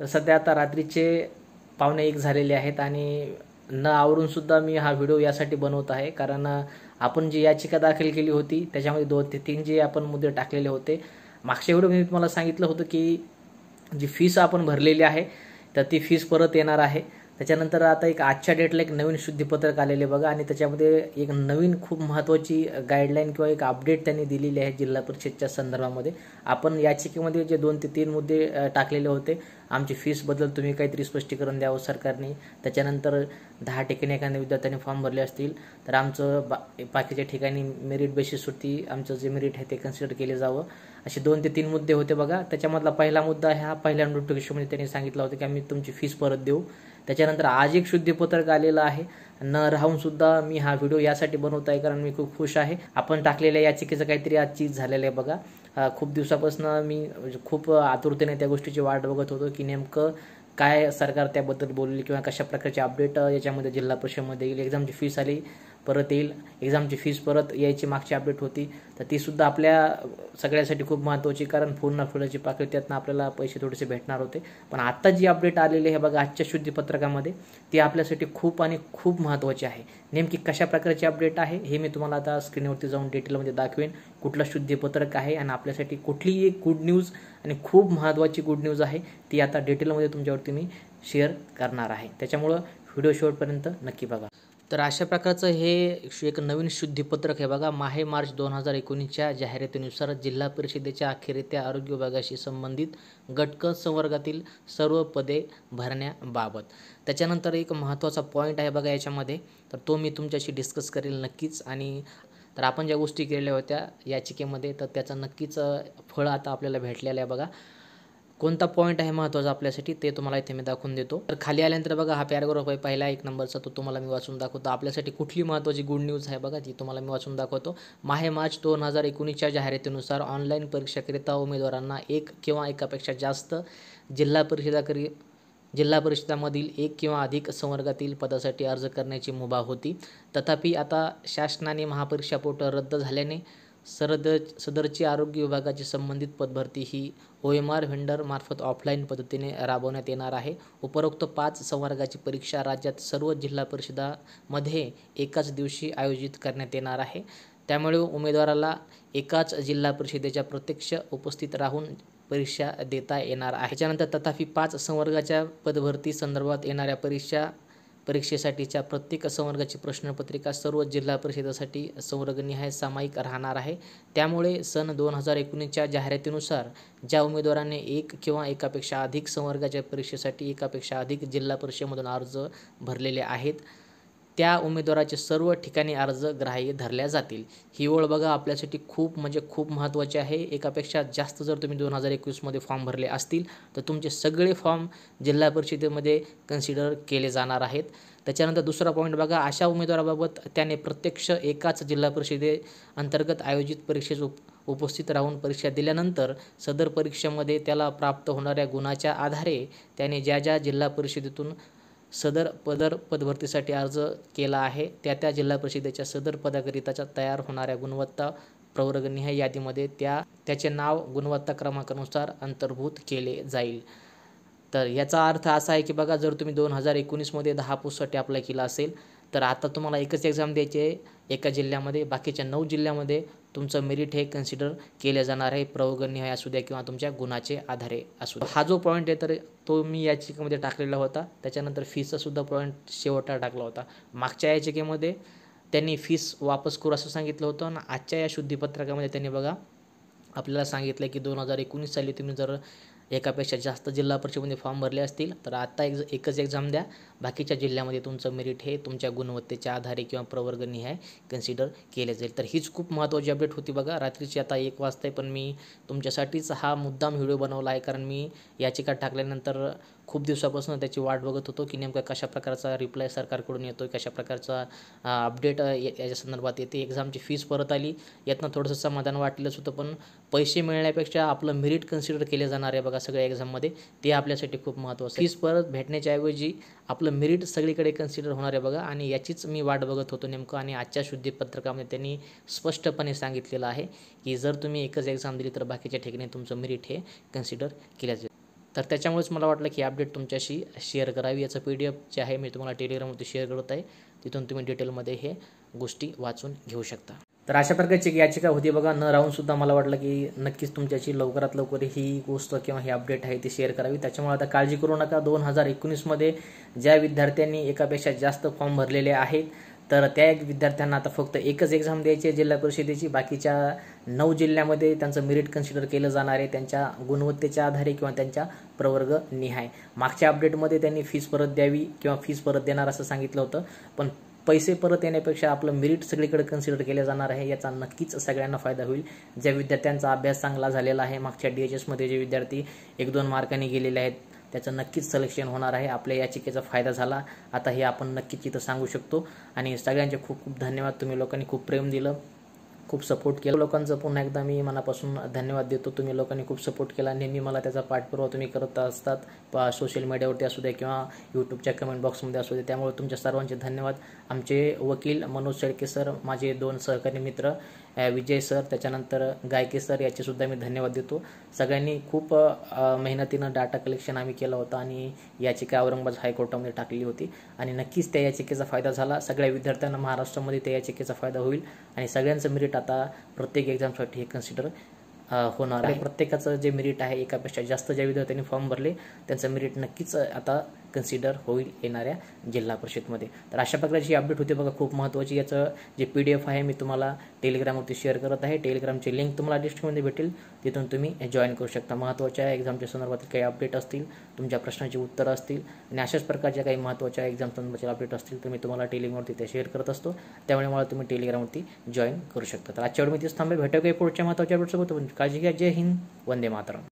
तर सध्या आता रात्रीचे पावणे एक झालेले आहेत आणि न आवरूनसुद्धा मी हा व्हिडिओ यासाठी बनवत आहे कारण आपण जी याचिका दाखल केली होती त्याच्यामध्ये दोन ते तीन जे आपण मुद्दे टाकलेले होते मागच्या मी तुम्हाला सांगितलं होतं की जी फीस आपण भरलेली आहे तर ती फीस परत येणार आहे त्याच्यानंतर आता एक आजच्या डेटला एक नवीन शुद्धीपत्रक आलेले बघा आणि त्याच्यामध्ये एक नवीन खूप महत्त्वाची गाईडलाईन किंवा एक अपडेट त्यांनी दिलेली आहे जिल्हा परिषदच्या संदर्भामध्ये आपण याचिकेमध्ये जे दोन ते तीन मुद्दे टाकलेले होते आमची बदल तुम्ही काहीतरी स्पष्टीकरण द्यावं सरकारने त्याच्यानंतर दहा ठिकाणी एखाद्या विद्यार्थ्यांनी फॉर्म भरले असतील तर आमचं बा बाकीच्या ठिकाणी मेरिट बेसिसवरती आमचं जे मेरिट आहे ते कन्सिडर केले जावं असे दोन ते तीन मुद्दे होते बघा त्याच्यामधला पहिला मुद्दा ह्या पहिल्या नोटिफिकेशनमध्ये त्यांनी सांगितलं होतं की आम्ही तुमची फीस परत देऊ त्याच्यानंतर आज एक शुद्धीपत्रक आलेलं आहे न राहून सुद्धा मी हा व्हिडिओ यासाठी बनवत आहे कारण मी खूप खुश आहे आपण टाकलेल्या याचिकेचं काहीतरी आज चीज झालेलं आहे बघा खूप दिवसापासून मी म्हणजे खूप आतुरतेने त्या गोष्टीची वाट बघत होतो की नेमकं काय सरकार त्याबद्दल बोलली किंवा कशा प्रकारचे अपडेट याच्यामध्ये जिल्हा परिषदमध्ये येईल एक्झामची फीस आली परत येईल एक्झामची फीज परत यायची मागची अपडेट होती तर तीसुद्धा आपल्या सगळ्यासाठी खूप महत्त्वाची कारण पूर्ण फुलाची पाकळी त्यातनं आपल्याला पैसे थोडेसे भेटणार होते पण आत्ता जी अपडेट आलेली आहे बघा आजच्या शुद्धीपत्रकामध्ये ती आपल्यासाठी खूप आणि खूप महत्त्वाची आहे नेमकी कशा प्रकारची अपडेट आहे हे मी तुम्हाला आता स्क्रीनवरती जाऊन डिटेलमध्ये दाखवेन कुठलं शुद्धीपत्रक आहे आणि आपल्यासाठी कुठलीही एक गुड न्यूज आणि खूप महत्त्वाची गुड न्यूज आहे ती आता डिटेलमध्ये तुमच्यावरती मी शेअर करणार आहे त्याच्यामुळं व्हिडिओ शेवटपर्यंत नक्की बघा तर अशा प्रकारचं हे एक नवीन शुद्धीपत्रक हे बघा माहे मार्च दोन हजार एकोणीसच्या जाहिरातीनुसार जिल्हा परिषदेच्या अखेरीत्या आरोग्य विभागाशी संबंधित गटक संवर्गातील सर्व पदे भरण्याबाबत त्याच्यानंतर एक महत्त्वाचा पॉईंट आहे बघा याच्यामध्ये तर तो मी तुमच्याशी डिस्कस करेल नक्कीच आणि तर आपण ज्या गोष्टी केलेल्या होत्या याचिकेमध्ये तर त्याचं नक्कीच फळ आता आपल्याला भेटलेलं आहे बघा कोणता पॉईंट आहे महत्त्वाचा आपल्यासाठी ते तुम्हाला इथे मी दाखवून देतो तर खाली आल्यानंतर बघा हा पॅराग्राफ आहे पहिला एक नंबरचा तो तुम्हाला मी वाचून दाखवतो आपल्यासाठी कुठली महत्त्वाची गुड न्यूज आहे बघा ती तुम्हाला मी वाचून दाखवतो माहे मार्च दोन हजार एकोणीसच्या जाहिरातीनुसार ऑनलाईन परीक्षाकरिता उमेदवारांना एक किंवा एकापेक्षा जास्त जिल्हा परिषदाकरी जिल्हा परिषदामधील एक किंवा अधिक संवर्गातील पदासाठी अर्ज करण्याची मुभा होती तथापि आता शासनाने महापरीक्षा पोर्टल रद्द झाल्याने सरद सदरची आरोग्य विभागाची संबंधित पदभरती ही ओ एम आर व्हेंडरमार्फत ऑफलाईन पद्धतीने राबवण्यात येणार आहे उपरोक्त पाच संवर्गाची परीक्षा राज्यात सर्व जिल्हा परिषदामध्ये एकाच दिवशी आयोजित करण्यात येणार आहे त्यामुळे उमेदवाराला एकाच जिल्हा परिषदेच्या प्रत्यक्ष उपस्थित राहून परीक्षा देता येणार आहे त्याच्यानंतर तथापि पाच संवर्गाच्या पदभरती संदर्भात येणाऱ्या परीक्षा परीक्षेसाठीच्या प्रत्येक संवर्गाची प्रश्नपत्रिका सर्व जिल्हा परिषदेसाठी संवर्गनिहाय सामायिक राहणार आहे त्यामुळे सन दोन हजार एकोणीसच्या जाहिरातीनुसार ज्या उमेदवाराने एक किंवा एकापेक्षा अधिक संवर्गाच्या परीक्षेसाठी एकापेक्षा अधिक जिल्हा परिषदेमधून अर्ज भरलेले आहेत त्या उमेदवाराचे सर्व ठिकाणी अर्ज ग्राह्य धरल्या जातील ही ओळ बघा आपल्यासाठी खूप म्हणजे खूप महत्त्वाची आहे एकापेक्षा जास्त जर तुम्ही दोन हजार एकवीसमध्ये फॉर्म भरले असतील तर तुमचे सगळे फॉर्म जिल्हा परिषदेमध्ये कन्सिडर केले जाणार आहेत त्याच्यानंतर दुसरा पॉईंट बघा अशा उमेदवाराबाबत त्याने प्रत्यक्ष एकाच जिल्हा परिषदे अंतर्गत आयोजित परीक्षेस उप उपस्थित राहून परीक्षा दिल्यानंतर सदर परीक्षेमध्ये त्याला प्राप्त होणाऱ्या गुणाच्या आधारे त्याने ज्या ज्या जिल्हा परिषदेतून सदर पदर पदभरतीसाठी अर्ज केला आहे त्या त्या जिल्हा परिषदेच्या सदर पदाकरिताच्या तयार होणाऱ्या गुणवत्ता प्रवर्गनिहाय यादीमध्ये त्या त्याचे नाव गुणवत्ता क्रमांकानुसार अंतर्भूत केले जाईल तर याचा अर्थ असा आहे की बघा जर तुम्ही दोन हजार एकोणीसमध्ये दहा पोस्टसाठी अप्लाय केला असेल तर आता तुम्हाला एकच एक्झाम द्यायची आहे एका जिल्ह्यामध्ये बाकीच्या नऊ जिल्ह्यामध्ये तुमचं मेरिट हे कन्सिडर केले जाणार आहे प्रवगणनीय असू द्या किंवा तुमच्या गुणाचे आधारे असू द्या हा जो पॉईंट आहे तर तो मी याचिकेमध्ये टाकलेला होता त्याच्यानंतर सुद्धा पॉईंट शेवटला टाकला होता मागच्या याचिकेमध्ये त्यांनी फीस वापस करू असं सांगितलं होतं आणि आजच्या या शुद्धीपत्रकामध्ये त्यांनी बघा आपल्याला सांगितलं की दोन हजार एकोणीस साली तुम्ही जर एकापेक्षा जास्त जिल्हा परिषदेमध्ये फॉर्म भरले असतील तर आत्ता एक एकच एक्झाम द्या बाकीच्या जिल्ह्यामध्ये तुमचं मेरिट हे तुमच्या गुणवत्तेच्या आधारे किंवा प्रवर्गणी आहे कन्सिडर केले जाईल तर हीच खूप महत्त्वाची अपडेट होती बघा रात्रीची आता एक वाजता आहे पण मी तुमच्यासाठीच हा मुद्दाम व्हिडिओ बनवला आहे कारण मी याचिका टाकल्यानंतर खूप दिवसापासून त्याची वाट बघत होतो की नेमका कशा प्रकारचा रिप्लाय सरकारकडून येतो आहे कशा प्रकारचा अपडेट याच्या संदर्भात येते एक्झामची फीस परत आली यातनं थोडंसं समाधान वाटलंच होतं पण पैसे मिळण्यापेक्षा आपलं मेरिट कन्सिडर केले जाणार आहे बघा सगळ्या एक्झाममध्ये ते आपल्यासाठी खूप महत्त्वाचं फीस परत भेटण्याच्याऐवजी आपलं मेरिट सगळीकडे कन्सिडर होणार आहे बघा आणि याचीच मी वाट बघत होतो नेमकं आणि आजच्या शुद्धीपत्रकामध्ये त्यांनी स्पष्टपणे सांगितलेलं आहे की जर तुम्ही एकच एक्झाम दिली तर बाकीच्या ठिकाणी तुमचं मेरिट हे कन्सिडर केल्या जाईल तर त्याच्यामुळेच मला वाटलं की अपडेट तुमच्याशी शेअर करावी याचं पी डी एफ जे आहे मी तुम्हाला टेलिग्रामवरती शेअर करत आहे तिथून तुम्ही डिटेलमध्ये हे गोष्टी वाचून घेऊ शकता तर अशा प्रकारची याचिका होती बघा न राहून सुद्धा मला वाटलं की नक्कीच तुमच्याशी लवकरात लवकर ही गोष्ट किंवा ही अपडेट आहे ती शेअर करावी त्याच्यामुळे आता काळजी करू नका दोन हजार एकोणीसमध्ये ज्या विद्यार्थ्यांनी एकापेक्षा जास्त फॉर्म भरलेले आहेत तर त्या विद्यार्थ्यांना आता फक्त एकच एक्झाम द्यायची आहे जिल्हा परिषदेची बाकीच्या नऊ जिल्ह्यामध्ये त्यांचं मेरिट कन्सिडर केलं जाणार आहे त्यांच्या गुणवत्तेच्या आधारे किंवा त्यांच्या प्रवर्ग निहाय मागच्या अपडेटमध्ये त्यांनी फीस परत द्यावी किंवा फीस परत देणार असं सांगितलं होतं पण पैसे परत येण्यापेक्षा आपलं मेरिट सगळीकडे कन्सिडर केलं जाणार आहे याचा नक्कीच सगळ्यांना फायदा होईल ज्या विद्यार्थ्यांचा अभ्यास चांगला झालेला आहे मागच्या डी एच एसमध्ये जे विद्यार्थी एक दोन मार्कांनी गेलेले आहेत त्याचं नक्कीच सलेक्शन होणार आहे आपल्या याचिकेचा फायदा झाला आता हे आपण नक्कीच इथं सांगू शकतो आणि सगळ्यांचे खूप खूप धन्यवाद तुम्ही लोकांनी खूप प्रेम दिलं खूप सपोर्ट केला लोकांचं पुन्हा एकदा मी मनापासून धन्यवाद देतो तुम्ही लोकांनी खूप सपोर्ट केला नेहमी मला त्याचा पाठपुरावा तुम्ही करत असतात सोशल मीडियावरती असू दे किंवा यूट्यूबच्या कमेंट बॉक्समध्ये असू दे त्यामुळे तुमच्या सर्वांचे धन्यवाद आमचे वकील मनोज शेळके सर माझे दोन सहकारी मित्र विजय सर त्याच्यानंतर गायके सर सुद्धा मी धन्यवाद देतो सगळ्यांनी खूप मेहनतीनं डाटा कलेक्शन आम्ही केला होता आणि याचिका औरंगाबाद हायकोर्टामध्ये टाकली होती आणि नक्कीच त्या याचिकेचा फायदा झाला सगळ्या विद्यार्थ्यांना महाराष्ट्रामध्ये त्या याचिकेचा फायदा होईल आणि सगळ्यांचं मेरिट आता प्रत्येक एक्झामसाठी हे कन्सिडर होणार आहे प्रत्येकाचं जे मेरिट आहे एकापेक्षा जास्त ज्या विद्यार्थ्यांनी फॉर्म भरले त्यांचं मेरिट नक्कीच आता कन्सिडर होईल येणाऱ्या जिल्हा परिषदमध्ये तर अशा प्रकारची अपडेट होती बघा खूप महत्त्वाची याचं जे पी डी एफ आहे मी तुम्हाला टेलिग्रामवरती शेअर करत आहे टेलिग्रामची लिंक तुम्हाला डिस्क्रिप्शनमध्ये भेटेल तिथून तुम्ही जॉईन करू शकता महत्त्वाच्या एक्झामच्या संदर्भातील काही अपडेट असतील तुमच्या प्रश्नांची उत्तरं असतील आणि अशाच प्रकारच्या काही महत्त्वाच्या एक्झाम संदर्भातील अपडेट असतील तर मी तुम्हाला टेलिग्रामवरती ते शेअर करत असतो त्यामुळे मला तुम्ही टेलिग्रामवरती जॉईन करू शकता तर आजच्या वेळी मी तिथं थांबे भेटू काही पुढच्या महत्त्वाच्या अपडेटसोबत काळजी घ्या जय हिंद वंदे मातरम